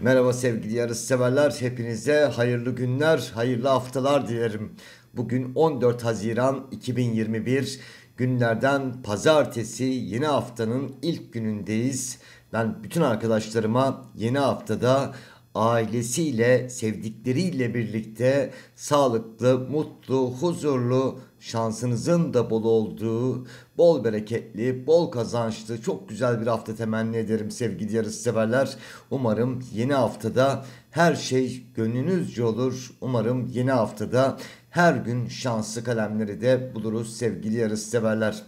Merhaba sevgili yarış severler. Hepinize hayırlı günler, hayırlı haftalar dilerim. Bugün 14 Haziran 2021 günlerden pazartesi yeni haftanın ilk günündeyiz. Ben bütün arkadaşlarıma yeni haftada ailesiyle, sevdikleriyle birlikte sağlıklı, mutlu, huzurlu, şansınızın da bol olduğu, bol bereketli, bol kazançlı, çok güzel bir hafta temenni ederim sevgili yarısı severler. Umarım yeni haftada her şey gönlünüzce olur. Umarım yeni haftada her gün şanslı kalemleri de buluruz sevgili yarısı severler.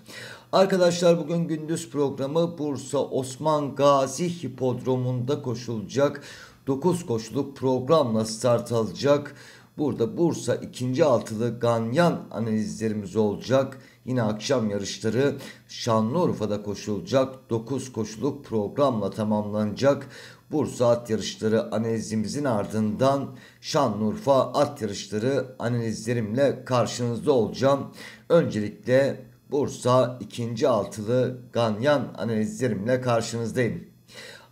Arkadaşlar bugün gündüz programı Bursa Osman Gazi Hipodromu'nda koşulacak 9 koşuluk programla start alacak. Burada Bursa ikinci altılı Ganyan analizlerimiz olacak. Yine akşam yarışları Şanlıurfa'da koşulacak. 9 koşuluk programla tamamlanacak. Bursa at yarışları analizimizin ardından Şanlıurfa at yarışları analizlerimle karşınızda olacağım. Öncelikle Bursa ikinci altılı Ganyan analizlerimle karşınızdayım.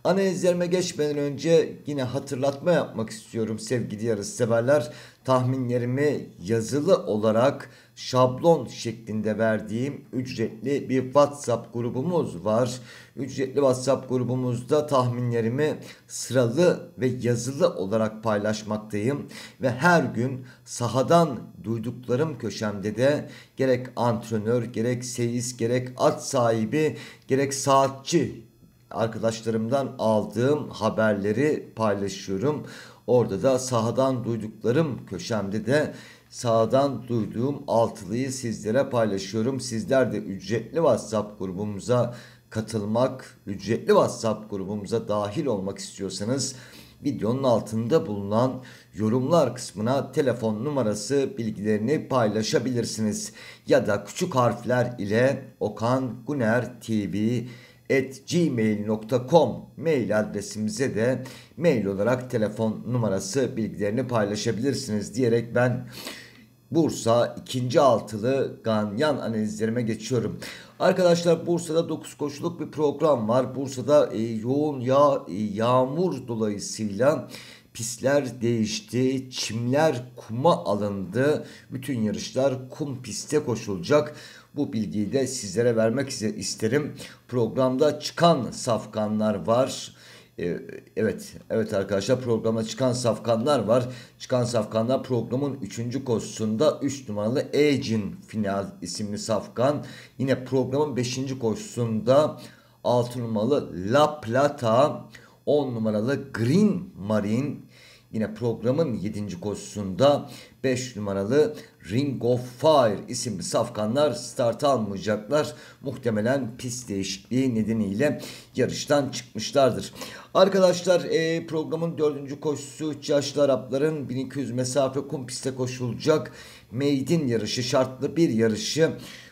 Analizlerime geçmeden önce yine hatırlatma yapmak istiyorum sevgili yarış severler. Tahminlerimi yazılı olarak şablon şeklinde verdiğim ücretli bir WhatsApp grubumuz var. Ücretli WhatsApp grubumuzda tahminlerimi sıralı ve yazılı olarak paylaşmaktayım ve her gün sahadan duyduklarım köşemde de gerek antrenör, gerek seyis, gerek at sahibi, gerek saatçi arkadaşlarımdan aldığım haberleri paylaşıyorum. Orada da sahadan duyduklarım köşemde de sahadan duyduğum altılıyı sizlere paylaşıyorum. Sizler de ücretli WhatsApp grubumuza katılmak, ücretli WhatsApp grubumuza dahil olmak istiyorsanız videonun altında bulunan yorumlar kısmına telefon numarası bilgilerini paylaşabilirsiniz. Ya da küçük harfler ile Okan Guner TV gmail.com mail adresimize de mail olarak telefon numarası bilgilerini paylaşabilirsiniz diyerek ben Bursa ikinci altılı ganyan analizlerime geçiyorum. Arkadaşlar Bursa'da 9 koşuluk bir program var. Bursa'da e, yoğun yağ, e, yağmur dolayısıyla Pisler değişti, çimler kuma alındı. Bütün yarışlar kum piste koşulacak. Bu bilgiyi de sizlere vermek isterim. Programda çıkan safkanlar var. Ee, evet, evet arkadaşlar programa çıkan safkanlar var. Çıkan safkanlar programın 3. koşusunda 3 numaralı Ejin final isimli safkan. Yine programın 5. koşusunda 6 numaralı La Plata 10 numaralı Green Marine yine programın 7. koşusunda 5 numaralı Ring of Fire isimli safkanlar start almayacaklar. Muhtemelen pist değişikliği nedeniyle yarıştan çıkmışlardır. Arkadaşlar e, programın 4. koşusu yaşlı Arapların 1200 mesafe kum piste koşulacak meydin yarışı şartlı bir yarışı.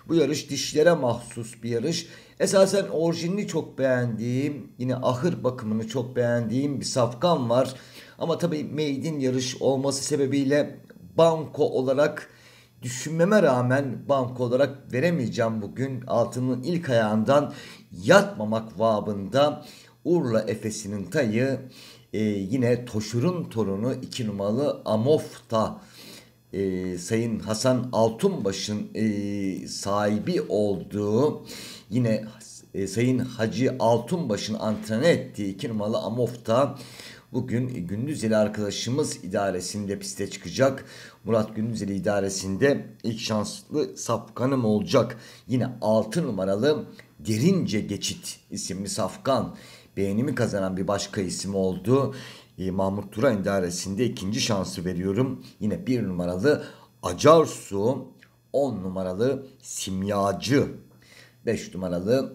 Bu yarış dişlere mahsus bir yarış. Esasen orijinini çok beğendiğim, yine ahır bakımını çok beğendiğim bir safkan var. Ama tabii maiden yarış olması sebebiyle banko olarak düşünmeme rağmen banko olarak veremeyeceğim bugün. Altının ilk ayağından yatmamak vabında Urla Efes'inin tayı e, yine Toşur'un torunu 2 numaralı Amof'ta e, Sayın Hasan Altunbaş'ın e, sahibi olduğu yine e, Sayın Hacı Altunbaş'ın antrenör ettiği 2 numaralı Amof'ta bugün Gündüzeli arkadaşımız idaresinde piste çıkacak. Murat Gündüzeli idaresinde ilk şanslı Safkan'ım olacak. Yine 6 numaralı Derince Geçit isimli Safkan beğenimi kazanan bir başka isim oldu. Ee, Mahmut Turan dairesinde ikinci şansı veriyorum. Yine bir numaralı Acarsu, on numaralı Simyacı, beş numaralı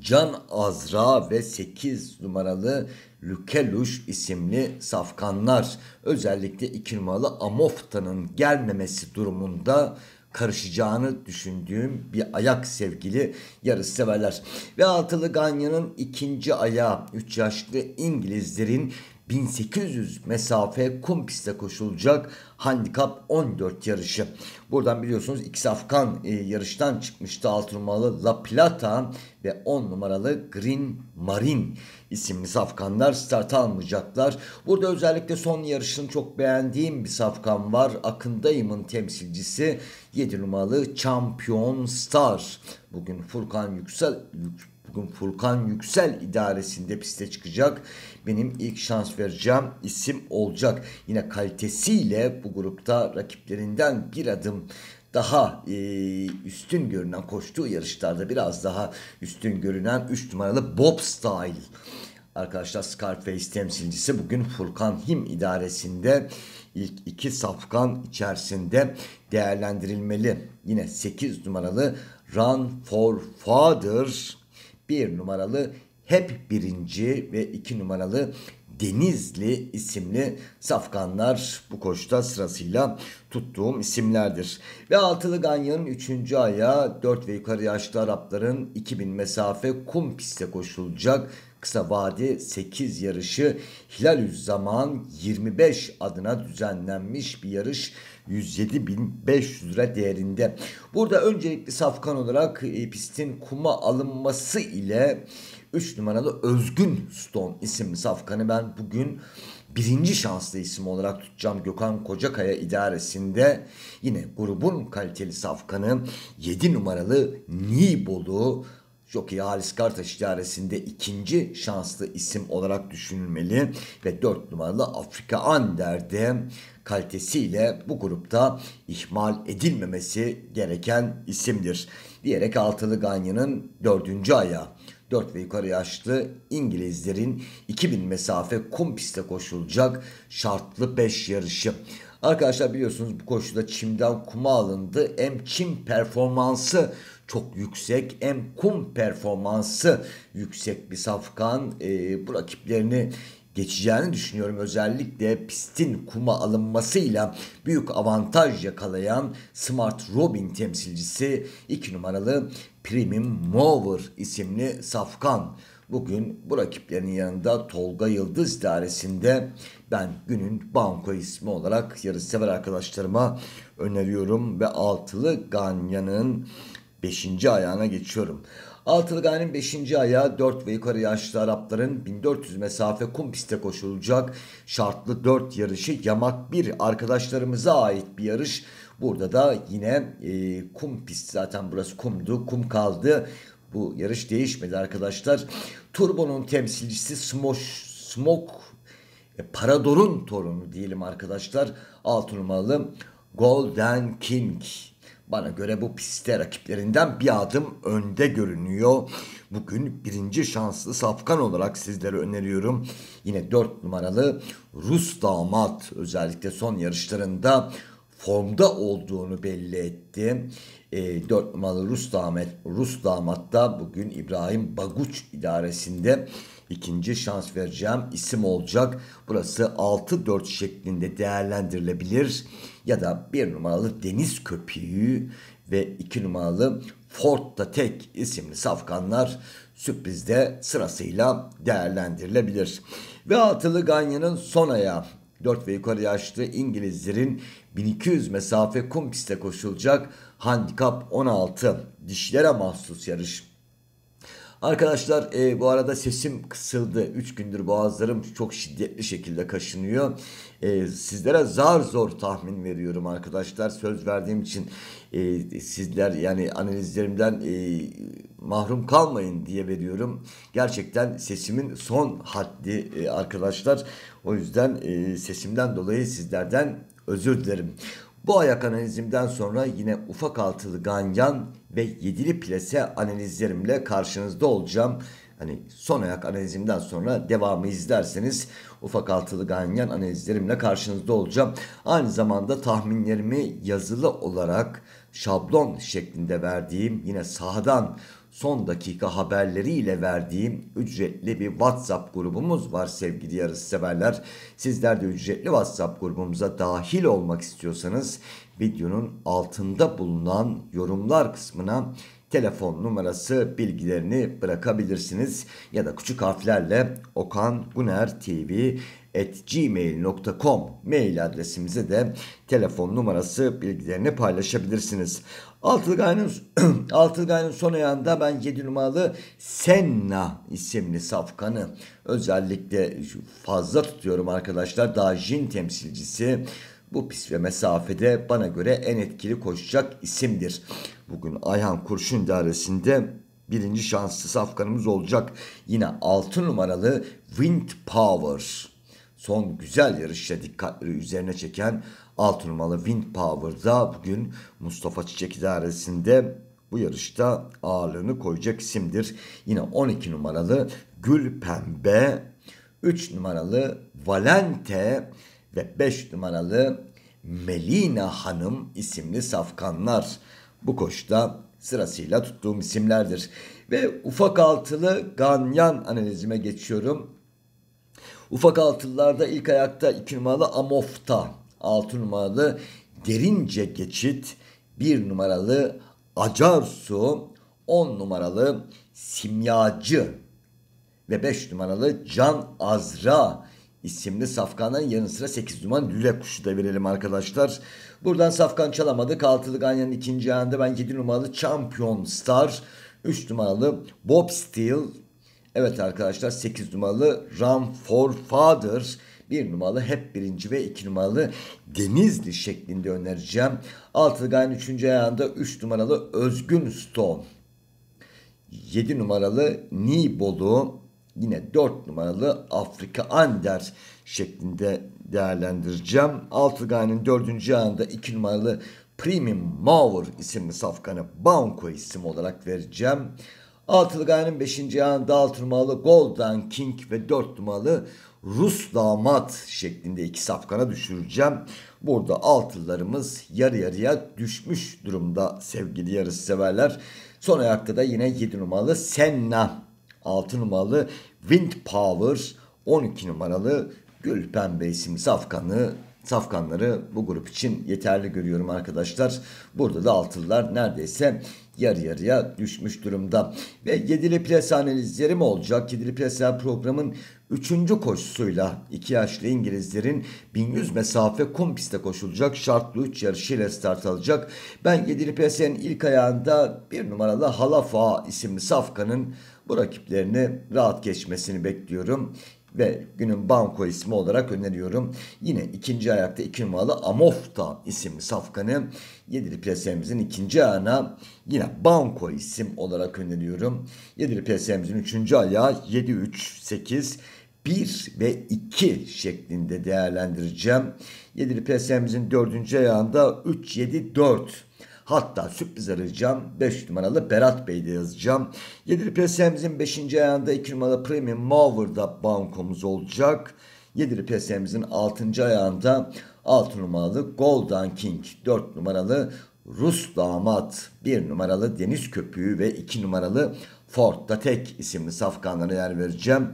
Can Azra ve 8 numaralı Lükeluş isimli safkanlar özellikle 2 numaralı Amofta'nın gelmemesi durumunda karışacağını düşündüğüm bir ayak sevgili yarış severler. Ve altılı Ganya'nın ikinci ayağı 3 yaşlı İngilizlerin 1800 mesafe kum pistte koşulacak handikap 14 yarışı. Buradan biliyorsunuz ikisi Afgan e, yarıştan çıkmıştı 6 numaralı La Plata ve 10 numaralı Green Marin isimli Afganlar start almayacaklar. Burada özellikle son yarışını çok beğendiğim bir Afgan var. Akındayım'ın temsilcisi 7 numaralı Champion Star. Bugün Furkan Yüksel, Yüksel Bugün Furkan Yüksel idaresinde piste çıkacak. Benim ilk şans vereceğim isim olacak. Yine kalitesiyle bu grupta rakiplerinden bir adım daha e, üstün görünen koştuğu yarışlarda biraz daha üstün görünen 3 numaralı Bob Style. Arkadaşlar Scarface temsilcisi bugün Furkan Him idaresinde ilk iki safkan içerisinde değerlendirilmeli. Yine 8 numaralı Run for Father bir numaralı hep birinci ve iki numaralı Denizli isimli safkanlar bu koşuda sırasıyla tuttuğum isimlerdir. Ve Altılı Ganyan'ın üçüncü aya dört ve yukarı yaşlı Arapların 2000 mesafe kum pistte koşulacak kısa vade 8 yarışı hilal zaman 25 adına düzenlenmiş bir yarış 107.500 lira değerinde. Burada öncelikli safkan olarak e, pistin kuma alınması ile 3 numaralı Özgün Stone isimli safkanı ben bugün birinci şanslı isim olarak tutacağım Gökhan Kocakaya idaresinde yine grubun kaliteli safkanı 7 numaralı Nibolu Jockey Halis Kartaş idaresinde ikinci şanslı isim olarak düşünülmeli ve 4 numaralı Afrika Ander'de kalitesiyle bu grupta ihmal edilmemesi gereken isimdir. Diyerek altılı Ganya'nın dördüncü ayağı 4 ve yukarı yaşlı İngilizlerin 2000 mesafe kum pistte koşulacak şartlı 5 yarışı. Arkadaşlar biliyorsunuz bu koşuda çimden kuma alındı. Hem çim performansı çok yüksek hem kum performansı yüksek bir safkan. E, bu rakiplerini geçeceğini düşünüyorum. Özellikle pistin kuma alınmasıyla büyük avantaj yakalayan Smart Robin temsilcisi 2 numaralı Premium Mover isimli safkan. Bugün bu rakiplerinin yanında Tolga Yıldız dairesinde ben günün banko ismi olarak yarışsever arkadaşlarıma öneriyorum ve altılı Ganyan'ın 5. ayağına geçiyorum. Altılı Ganya'nın 5. ayağı 4 ve yukarı yaşlı Arapların 1400 mesafe kum piste koşulacak şartlı 4 yarışı Yamak 1 arkadaşlarımıza ait bir yarış. Burada da yine e, kum pist zaten burası kumdu kum kaldı bu yarış değişmedi arkadaşlar. Turbo'nun temsilcisi Smosh, smoke e, Parador'un torunu diyelim arkadaşlar. 6 numaralı Golden King. Bana göre bu pistte rakiplerinden bir adım önde görünüyor. Bugün birinci şanslı safkan olarak sizlere öneriyorum. Yine 4 numaralı Rus damat özellikle son yarışlarında formda olduğunu belli etti. E, 4 numaralı Rus damat, Rus damat da bugün İbrahim Baguç idaresinde ikinci şans vereceğim isim olacak. Burası 6-4 şeklinde değerlendirilebilir ya da bir numaralı Deniz Köpüğü ve iki numaralı Ford'da tek isimli safkanlar sürprizde sırasıyla değerlendirilebilir. Ve altılı Ganya'nın son ayağı 4 ve yukarı yaşlı İngilizlerin 1200 mesafe kum pistte koşulacak handikap 16 dişlere mahsus yarışı. Arkadaşlar e, bu arada sesim kısıldı. 3 gündür boğazlarım çok şiddetli şekilde kaşınıyor. E, sizlere zar zor tahmin veriyorum arkadaşlar. Söz verdiğim için e, sizler yani analizlerimden e, mahrum kalmayın diye veriyorum. Gerçekten sesimin son haddi e, arkadaşlar. O yüzden e, sesimden dolayı sizlerden özür dilerim. Bu ayak analizimden sonra yine ufak altılı ganyan ve yedili plase analizlerimle karşınızda olacağım. Hani son ayak analizimden sonra devamı izlerseniz ufak altılı ganyan analizlerimle karşınızda olacağım. Aynı zamanda tahminlerimi yazılı olarak şablon şeklinde verdiğim yine sahadan son dakika haberleriyle verdiğim ücretli bir WhatsApp grubumuz var sevgili yarışseverler. Sizler de ücretli WhatsApp grubumuza dahil olmak istiyorsanız videonun altında bulunan yorumlar kısmına telefon numarası bilgilerini bırakabilirsiniz ya da küçük harflerle Okan Guner TV gmail.com mail adresimize de telefon numarası bilgilerini paylaşabilirsiniz. Altılgay'ın Altılgay'ın son ayağında ben 7 numaralı Senna isimli safkanı özellikle fazla tutuyorum arkadaşlar. Daha Jin temsilcisi bu pis ve mesafede bana göre en etkili koşacak isimdir. Bugün Ayhan Kurşun Dairesi'nde birinci şanslı safkanımız olacak. Yine 6 numaralı Wind Power son güzel yarışla dikkatleri üzerine çeken 6 numaralı Wind Power'da bugün Mustafa Çiçek idaresinde bu yarışta ağırlığını koyacak isimdir. Yine 12 numaralı Gül Pembe, 3 numaralı Valente ve 5 numaralı Melina Hanım isimli safkanlar bu koşuda sırasıyla tuttuğum isimlerdir. Ve ufak altılı Ganyan analizime geçiyorum. Ufak altılılarda ilk ayakta 2 numaralı Amofta, 6 numaralı Derince Geçit, 1 numaralı Acarsu, 10 numaralı Simyacı ve 5 numaralı Can Azra isimli safkanların yanı sıra 8 numaralı Lüle Kuşu da verelim arkadaşlar. Buradan safkan çalamadık. 6'lı Ganyan'ın ikinci ayağında ben 7 numaralı Champion Star, 3 numaralı Bob Steele, Evet arkadaşlar 8 numaralı Run for Father. Bir numaralı hep birinci ve iki numaralı Denizli şeklinde önereceğim. Altılı Gayen 3. ayağında 3 numaralı Özgün Stone. 7 numaralı Nibolu yine 4 numaralı Afrika Ander şeklinde değerlendireceğim. Altıgay'ın 4. ayağında 2 numaralı Premium Mower isimli safkanı Banco isim olarak vereceğim. Altılgay'ın 5. yanında dal turmalı Golden King ve 4 numaralı Rus damat şeklinde iki safkana düşüreceğim. Burada altılarımız yarı yarıya düşmüş durumda sevgili yarısı severler. Son ayakta da yine 7 numaralı Senna, 6 numaralı Wind Power, 12 numaralı Gül Pembe isimli safkanı safkanları bu grup için yeterli görüyorum arkadaşlar. Burada da altılılar neredeyse yarı yarıya düşmüş durumda. Ve yedili pres analizleri mi olacak? Yedili presler programın 3. koşusuyla 2 yaşlı İngilizlerin 1100 mesafe kum pistte koşulacak şartlı 3 yarışıyla start alacak. Ben yedili presenin ilk ayağında bir numaralı Halafa isimli Safkan'ın bu rakiplerini rahat geçmesini bekliyorum ve günün banko ismi olarak öneriyorum. Yine ikinci ayakta iki numaralı Amofta isimli safkanı yedili piyasamızın ikinci ayağına yine banko isim olarak öneriyorum. Yedili piyasamızın üçüncü ayağı 7, 3, 8, 1 ve 2 şeklinde değerlendireceğim. Yedili piyasamızın dördüncü ayağında 3, 7, 4 Hatta sürpriz arayacağım. 5 numaralı Berat Bey'de yazacağım. 7'li PSM'imizin 5. ayağında 2 numaralı Premium Mower'da bankomuz olacak. 7'li PSM'imizin 6. ayağında 6 numaralı Golden King, 4 numaralı Rus Damat, 1 numaralı Deniz Köpüğü ve 2 numaralı Ford'da Tek isimli safkanlara yer vereceğim.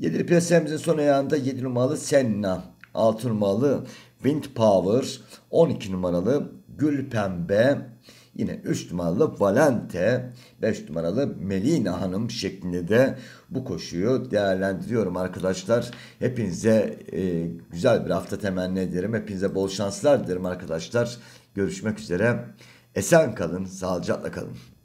7'li PSM'imizin son ayağında 7 numaralı Senna, 6 numaralı Wind Power, 12 numaralı gül pembe, yine üç numaralı Valente, beş numaralı Melina Hanım şeklinde de bu koşuyu değerlendiriyorum arkadaşlar. Hepinize e, güzel bir hafta temenni ederim. Hepinize bol şanslar dilerim arkadaşlar. Görüşmek üzere. Esen kalın, sağlıcakla kalın.